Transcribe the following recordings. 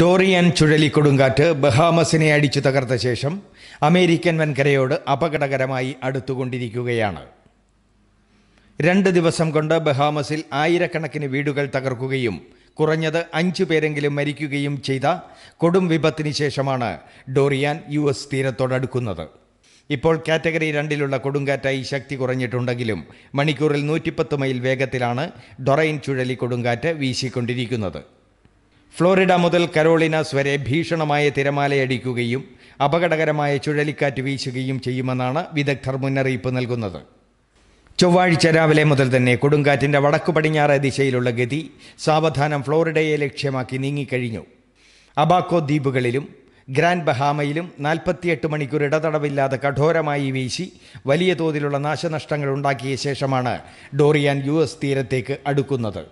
Dorian ചുഴലിക്കൊടുങ്കാറ്റ് ബഹാമസിനെ അടിച്ചു തകർത്ത ശേഷം അമേരിക്കൻ വൻകരയോട് അപകടകരമായി അടുത്തുകൊണ്ടിരിക്കുകയാണ് രണ്ട് ദിവസം കൊണ്ട് ബഹാമസിൽ ആയിരക്കണക്കിന് വീടുകൾ തകർക്കുകയും കുറഞ്ഞത് അഞ്ചു പേരെങ്കിലും മരിക്കുകയും ചെയ്ത കൊടും വിപത്തിന് ശേഷമാണ് ഡോറിയാൻ യു എസ് തീരത്തോടടുക്കുന്നത് ഇപ്പോൾ കാറ്റഗറി രണ്ടിലുള്ള കൊടുങ്കാറ്റായി ശക്തി കുറഞ്ഞിട്ടുണ്ടെങ്കിലും മണിക്കൂറിൽ നൂറ്റിപ്പത്ത് മൈൽ വേഗത്തിലാണ് ഡൊറൈൻ കൊടുങ്കാറ്റ് വീശിക്കൊണ്ടിരിക്കുന്നത് ഫ്ലോറിഡ മുതൽ കരോളിനാസ് വരെ ഭീഷണമായ തിരമാലയടിക്കുകയും അപകടകരമായ ചുഴലിക്കാറ്റ് വീശുകയും ചെയ്യുമെന്നാണ് വിദഗ്ധർ മുന്നറിയിപ്പ് നൽകുന്നത് ചൊവ്വാഴ്ച രാവിലെ മുതൽ തന്നെ കൊടുങ്കാറ്റിൻ്റെ വടക്കു പടിഞ്ഞാറ് ദിശയിലുള്ള ഗതി സാവധാനം ഫ്ലോറിഡയെ ലക്ഷ്യമാക്കി നീങ്ങിക്കഴിഞ്ഞു അബാക്കോ ദ്വീപുകളിലും ഗ്രാൻഡ് ബഹാമയിലും നാൽപ്പത്തിയെട്ട് മണിക്കൂർ ഇടതടവില്ലാതെ കഠോരമായി വീശി വലിയ തോതിലുള്ള നാശനഷ്ടങ്ങൾ ഉണ്ടാക്കിയ ശേഷമാണ് ഡോറിയാൻ യു എസ് തീരത്തേക്ക് അടുക്കുന്നത്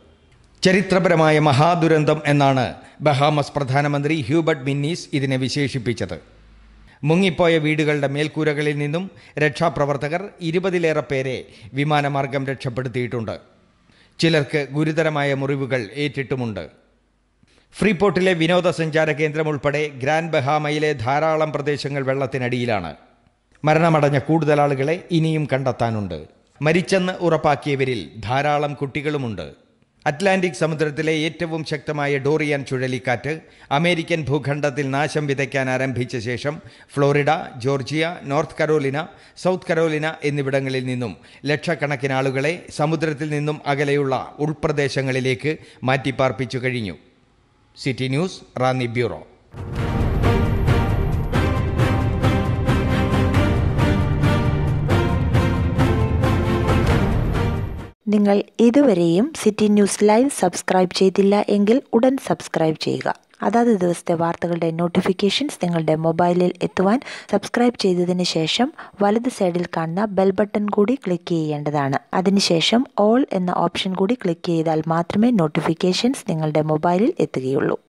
ചരിത്രപരമായ മഹാദുരന്തം എന്നാണ് ബഹാമസ് പ്രധാനമന്ത്രി ഹ്യൂബർട്ട് മിന്നീസ് ഇതിനെ വിശേഷിപ്പിച്ചത് മുങ്ങിപ്പോയ വീടുകളുടെ മേൽക്കൂരകളിൽ നിന്നും രക്ഷാപ്രവർത്തകർ ഇരുപതിലേറെ പേരെ വിമാനമാർഗം രക്ഷപ്പെടുത്തിയിട്ടുണ്ട് ചിലർക്ക് ഗുരുതരമായ മുറിവുകൾ ഏറ്റിട്ടുമുണ്ട് ഫ്രീപോർട്ടിലെ വിനോദസഞ്ചാര കേന്ദ്രം ഉൾപ്പെടെ ഗ്രാൻഡ് ബഹാമയിലെ ധാരാളം പ്രദേശങ്ങൾ വെള്ളത്തിനടിയിലാണ് മരണമടഞ്ഞ കൂടുതൽ ആളുകളെ ഇനിയും കണ്ടെത്താനുണ്ട് മരിച്ചെന്ന് ഉറപ്പാക്കിയവരിൽ ധാരാളം കുട്ടികളുമുണ്ട് അറ്റ്ലാന്റിക് സമുദ്രത്തിലെ ഏറ്റവും ശക്തമായ ഡോറിയൻ ചുഴലിക്കാറ്റ് അമേരിക്കൻ ഭൂഖണ്ഡത്തിൽ നാശം വിതയ്ക്കാൻ ആരംഭിച്ച ശേഷം Florida Georgia North Carolina South Carolina എന്നിവിടങ്ങളിൽ നിന്നും ലക്ഷക്കണക്കിന് ആളുകളെ സമുദ്രത്തിൽ നിന്നും അകലെയുള്ള ഉൾപ്രദേശങ്ങളിലേക്ക് മാറ്റിപ്പാർപ്പിച്ചു കഴിഞ്ഞു സിറ്റി ന്യൂസ് റാന്നി ബ്യൂറോ നിങ്ങൾ ഇതുവരെയും സിറ്റി ന്യൂസ് ലൈവ് സബ്സ്ക്രൈബ് ചെയ്തില്ല എങ്കിൽ ഉടൻ സബ്സ്ക്രൈബ് ചെയ്യുക അതാത് ദിവസത്തെ വാർത്തകളുടെ നോട്ടിഫിക്കേഷൻസ് നിങ്ങളുടെ മൊബൈലിൽ എത്തുവാൻ സബ്സ്ക്രൈബ് ചെയ്തതിന് ശേഷം വലത് സൈഡിൽ കാണുന്ന ബെൽ ബട്ടൺ കൂടി ക്ലിക്ക് ചെയ്യേണ്ടതാണ് അതിനുശേഷം ഓൾ എന്ന ഓപ്ഷൻ കൂടി ക്ലിക്ക് ചെയ്താൽ മാത്രമേ നോട്ടിഫിക്കേഷൻസ് നിങ്ങളുടെ മൊബൈലിൽ എത്തുകയുള്ളൂ